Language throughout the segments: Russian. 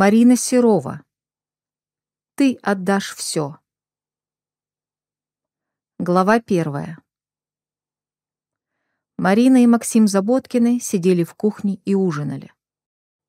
Марина Серова. Ты отдашь все. Глава первая. Марина и Максим Заботкины сидели в кухне и ужинали.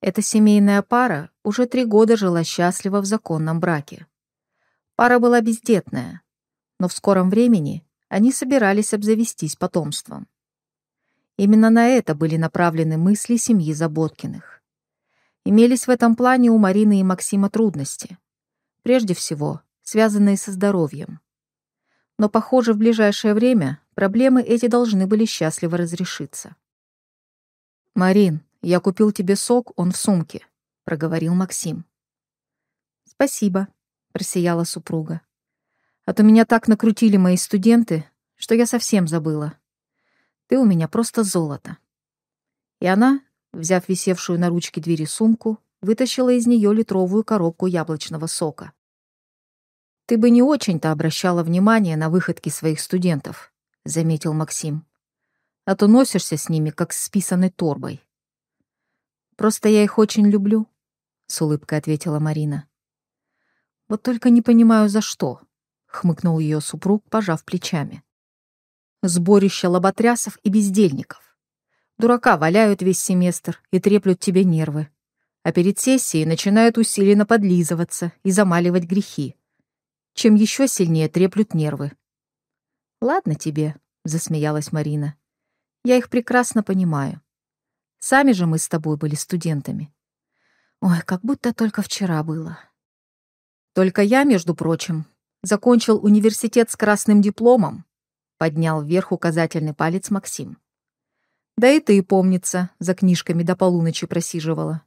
Эта семейная пара уже три года жила счастливо в законном браке. Пара была бездетная, но в скором времени они собирались обзавестись потомством. Именно на это были направлены мысли семьи Заботкиных. Имелись в этом плане у Марины и Максима трудности. Прежде всего, связанные со здоровьем. Но, похоже, в ближайшее время проблемы эти должны были счастливо разрешиться. «Марин, я купил тебе сок, он в сумке», — проговорил Максим. «Спасибо», — просияла супруга. «А то меня так накрутили мои студенты, что я совсем забыла. Ты у меня просто золото». И она, Взяв висевшую на ручке двери сумку, вытащила из нее литровую коробку яблочного сока. «Ты бы не очень-то обращала внимание на выходки своих студентов», — заметил Максим. «А то носишься с ними, как с писаной торбой». «Просто я их очень люблю», — с улыбкой ответила Марина. «Вот только не понимаю, за что», — хмыкнул ее супруг, пожав плечами. «Сборище лоботрясов и бездельников. Дурака валяют весь семестр и треплют тебе нервы. А перед сессией начинают усиленно подлизываться и замаливать грехи. Чем еще сильнее треплют нервы. «Ладно тебе», — засмеялась Марина. «Я их прекрасно понимаю. Сами же мы с тобой были студентами. Ой, как будто только вчера было». «Только я, между прочим, закончил университет с красным дипломом», — поднял вверх указательный палец Максим. Да и ты, помнится, за книжками до полуночи просиживала.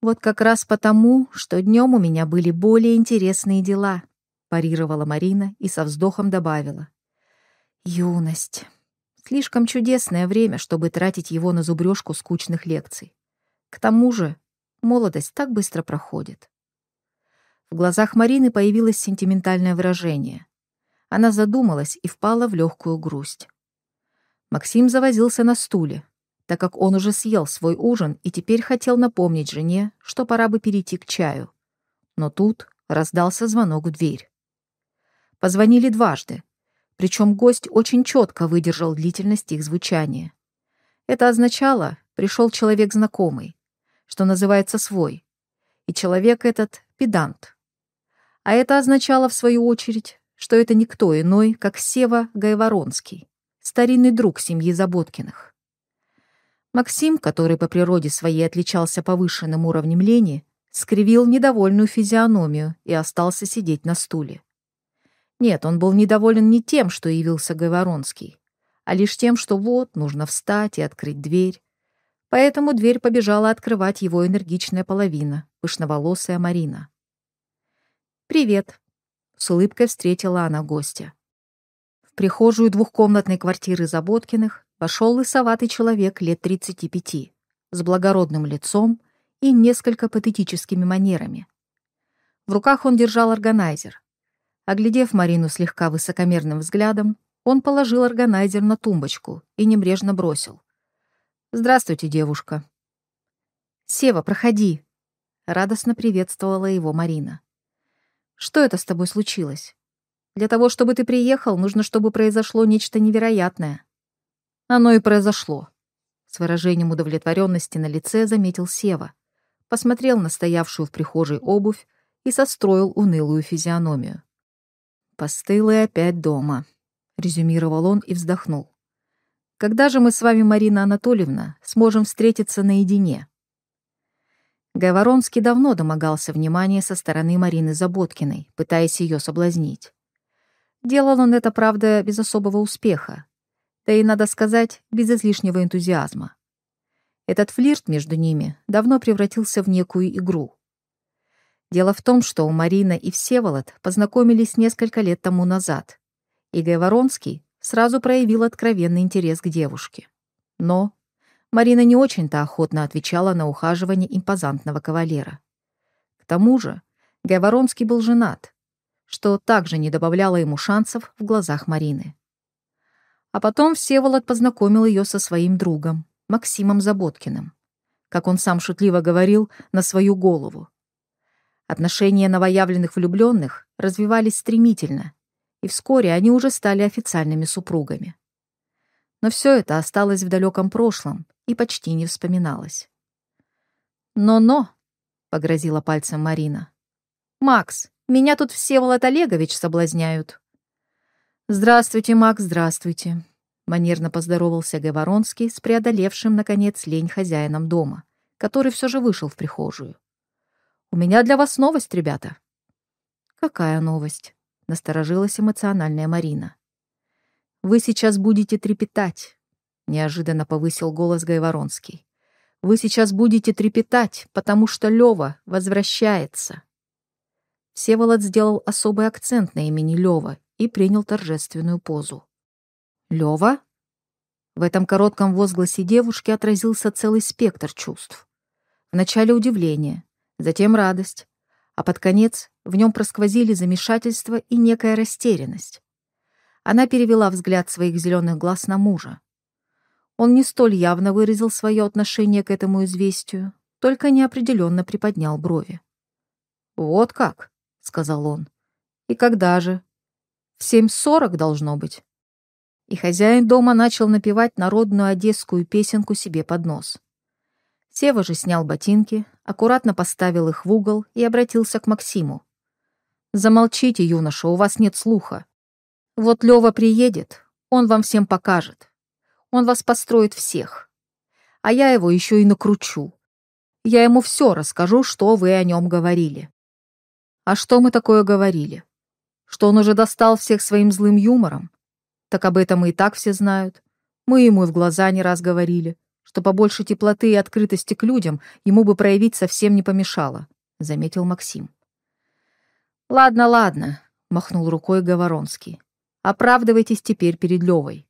Вот как раз потому, что днем у меня были более интересные дела, парировала Марина и со вздохом добавила. Юность. Слишком чудесное время, чтобы тратить его на зубрежку скучных лекций. К тому же молодость так быстро проходит. В глазах Марины появилось сентиментальное выражение. Она задумалась и впала в легкую грусть. Максим завозился на стуле, так как он уже съел свой ужин и теперь хотел напомнить жене, что пора бы перейти к чаю. Но тут раздался звонок в дверь. Позвонили дважды, причем гость очень четко выдержал длительность их звучания. Это означало, пришел человек знакомый, что называется свой, и человек этот — педант. А это означало, в свою очередь, что это никто иной, как Сева Гайворонский старинный друг семьи Заботкиных. Максим, который по природе своей отличался повышенным уровнем лени, скривил недовольную физиономию и остался сидеть на стуле. Нет, он был недоволен не тем, что явился Гайворонский, а лишь тем, что вот, нужно встать и открыть дверь. Поэтому дверь побежала открывать его энергичная половина, пышноволосая Марина. «Привет», — с улыбкой встретила она гостя прихожую двухкомнатной квартиры Заботкиных вошел лысоватый человек лет 35 с благородным лицом и несколько патетическими манерами. В руках он держал органайзер. Оглядев Марину слегка высокомерным взглядом, он положил органайзер на тумбочку и небрежно бросил. «Здравствуйте, девушка». «Сева, проходи», — радостно приветствовала его Марина. «Что это с тобой случилось?» Для того, чтобы ты приехал, нужно, чтобы произошло нечто невероятное». «Оно и произошло», — с выражением удовлетворенности на лице заметил Сева. Посмотрел на стоявшую в прихожей обувь и состроил унылую физиономию. «Постылый опять дома», — резюмировал он и вздохнул. «Когда же мы с вами, Марина Анатольевна, сможем встретиться наедине?» Гайворонский давно домогался внимания со стороны Марины Заботкиной, пытаясь ее соблазнить. Делал он это, правда, без особого успеха. Да и, надо сказать, без излишнего энтузиазма. Этот флирт между ними давно превратился в некую игру. Дело в том, что Марина и Всеволод познакомились несколько лет тому назад, и Гай Воронский сразу проявил откровенный интерес к девушке. Но Марина не очень-то охотно отвечала на ухаживание импозантного кавалера. К тому же Гай Воронский был женат, что также не добавляло ему шансов в глазах Марины. А потом Всеволод познакомил ее со своим другом, Максимом Заботкиным, как он сам шутливо говорил, на свою голову. Отношения новоявленных влюбленных развивались стремительно, и вскоре они уже стали официальными супругами. Но все это осталось в далеком прошлом и почти не вспоминалось. «Но-но!» — погрозила пальцем Марина. «Макс, меня тут все, Всеволод Олегович соблазняют». «Здравствуйте, Мак, здравствуйте», — манерно поздоровался Гаворонский с преодолевшим, наконец, лень хозяином дома, который все же вышел в прихожую. «У меня для вас новость, ребята». «Какая новость?» — насторожилась эмоциональная Марина. «Вы сейчас будете трепетать», — неожиданно повысил голос Гайворонский. «Вы сейчас будете трепетать, потому что Лёва возвращается». Всеволод сделал особый акцент на имени Лёва и принял торжественную позу. «Лёва?» В этом коротком возгласе девушки отразился целый спектр чувств. Вначале удивление, затем радость, а под конец в нем просквозили замешательство и некая растерянность. Она перевела взгляд своих зеленых глаз на мужа. Он не столь явно выразил свое отношение к этому известию, только неопределенно приподнял брови. «Вот как!» сказал он. «И когда же?» «В семь сорок должно быть». И хозяин дома начал напевать народную одесскую песенку себе под нос. Сева же снял ботинки, аккуратно поставил их в угол и обратился к Максиму. «Замолчите, юноша, у вас нет слуха. Вот Лёва приедет, он вам всем покажет. Он вас построит всех. А я его еще и накручу. Я ему все расскажу, что вы о нем говорили. А что мы такое говорили? Что он уже достал всех своим злым юмором? Так об этом и так все знают. Мы ему и в глаза не раз говорили, что побольше теплоты и открытости к людям ему бы проявить совсем не помешало, — заметил Максим. «Ладно, ладно», — махнул рукой Говоронский. «Оправдывайтесь теперь перед Левой».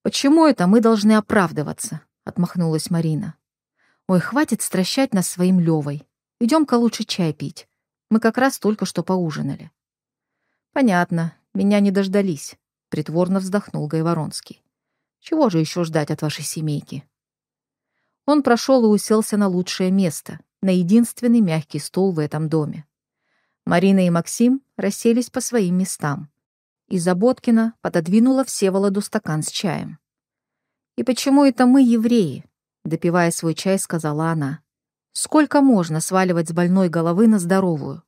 «Почему это мы должны оправдываться?» — отмахнулась Марина. «Ой, хватит стращать нас своим Левой. Идем-ка лучше чай пить. Мы как раз только что поужинали. Понятно, меня не дождались, притворно вздохнул Гайворонский. Чего же еще ждать от вашей семейки? Он прошел и уселся на лучшее место, на единственный мягкий стол в этом доме. Марина и Максим расселись по своим местам. И Заботкина пододвинула Всеволоду стакан с чаем. «И почему это мы, евреи?» — допивая свой чай, сказала она. Сколько можно сваливать с больной головы на здоровую?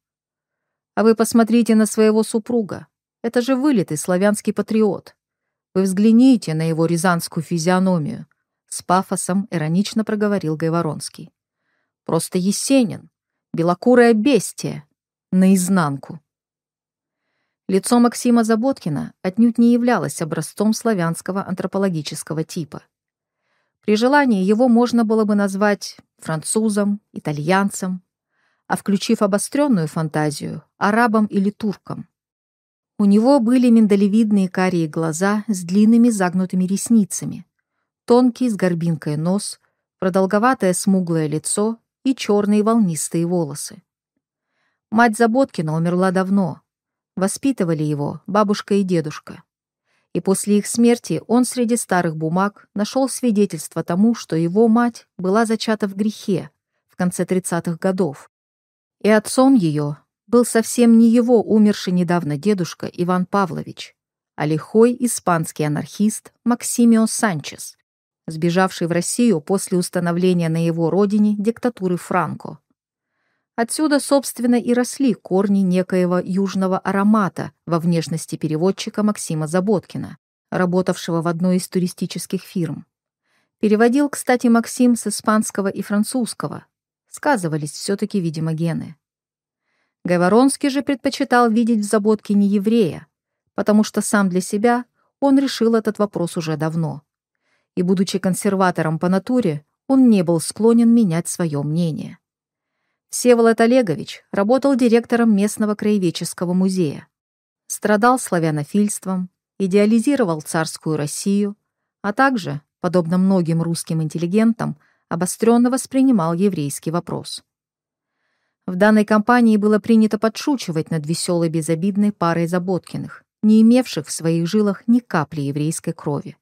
А вы посмотрите на своего супруга. Это же вылитый славянский патриот. Вы взгляните на его рязанскую физиономию. С пафосом иронично проговорил Гайворонский. Просто Есенин. Белокурое бестие. Наизнанку. Лицо Максима Заботкина отнюдь не являлось образцом славянского антропологического типа. При желании его можно было бы назвать французом, итальянцем, а включив обостренную фантазию – арабом или турком. У него были миндалевидные карие глаза с длинными загнутыми ресницами, тонкий с горбинкой нос, продолговатое смуглое лицо и черные волнистые волосы. Мать Заботкина умерла давно. Воспитывали его бабушка и дедушка и после их смерти он среди старых бумаг нашел свидетельство тому, что его мать была зачата в грехе в конце 30-х годов. И отцом ее был совсем не его умерший недавно дедушка Иван Павлович, а лихой испанский анархист Максимио Санчес, сбежавший в Россию после установления на его родине диктатуры Франко. Отсюда, собственно, и росли корни некоего южного аромата во внешности переводчика Максима Заботкина, работавшего в одной из туристических фирм. Переводил, кстати, Максим с испанского и французского. Сказывались все-таки, видимо, гены. Гайворонский же предпочитал видеть в Заботке не еврея, потому что сам для себя он решил этот вопрос уже давно. И, будучи консерватором по натуре, он не был склонен менять свое мнение. Всеволод Олегович работал директором местного краеведческого музея. Страдал славянофильством, идеализировал царскую Россию, а также, подобно многим русским интеллигентам, обостренно воспринимал еврейский вопрос. В данной компании было принято подшучивать над веселой безобидной парой Заботкиных, не имевших в своих жилах ни капли еврейской крови.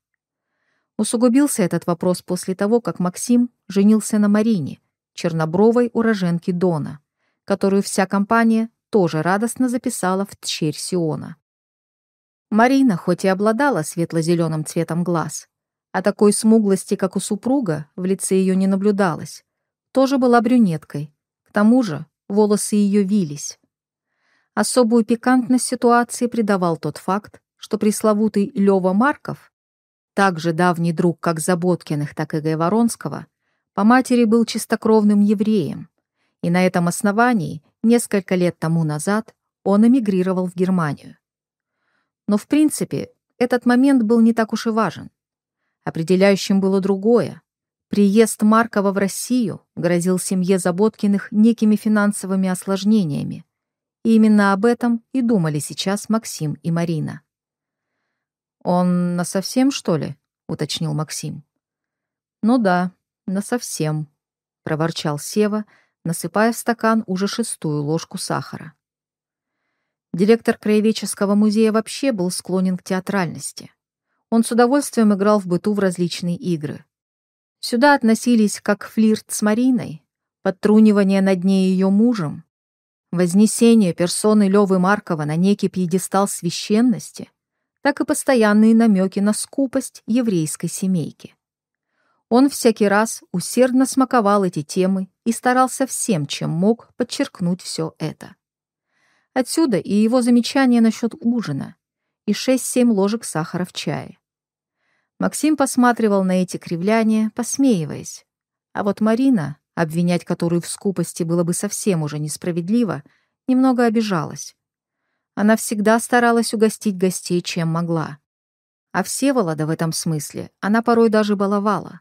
Усугубился этот вопрос после того, как Максим женился на Марине, чернобровой уроженки Дона, которую вся компания тоже радостно записала в тщерь Сиона. Марина хоть и обладала светло-зеленым цветом глаз, а такой смуглости, как у супруга, в лице ее не наблюдалось, тоже была брюнеткой, к тому же волосы ее вились. Особую пикантность ситуации придавал тот факт, что пресловутый Лёва Марков, также давний друг как Заботкиных, так и Гайворонского, по матери был чистокровным евреем, и на этом основании несколько лет тому назад он эмигрировал в Германию. Но, в принципе, этот момент был не так уж и важен. Определяющим было другое. Приезд Маркова в Россию грозил семье Заботкиных некими финансовыми осложнениями. И именно об этом и думали сейчас Максим и Марина. «Он насовсем, что ли?» — уточнил Максим. «Ну да, «Насовсем», — проворчал Сева, насыпая в стакан уже шестую ложку сахара. Директор Краеведческого музея вообще был склонен к театральности. Он с удовольствием играл в быту в различные игры. Сюда относились как флирт с Мариной, подтрунивание над ней ее мужем, вознесение персоны Левы Маркова на некий пьедестал священности, так и постоянные намеки на скупость еврейской семейки. Он всякий раз усердно смаковал эти темы и старался всем, чем мог, подчеркнуть все это. Отсюда и его замечание насчет ужина, и 6-7 ложек сахара в чае. Максим посматривал на эти кривляния, посмеиваясь. А вот Марина, обвинять которую в скупости было бы совсем уже несправедливо, немного обижалась. Она всегда старалась угостить гостей, чем могла. А Всеволода в этом смысле она порой даже баловала.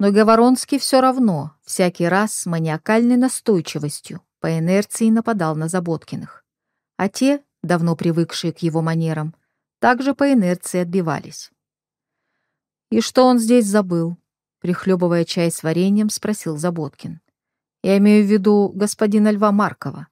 Но Говоронский все равно, всякий раз с маниакальной настойчивостью, по инерции нападал на Заботкиных. А те, давно привыкшие к его манерам, также по инерции отбивались. «И что он здесь забыл?» — прихлебывая чай с вареньем, спросил Заботкин. «Я имею в виду господина Льва Маркова,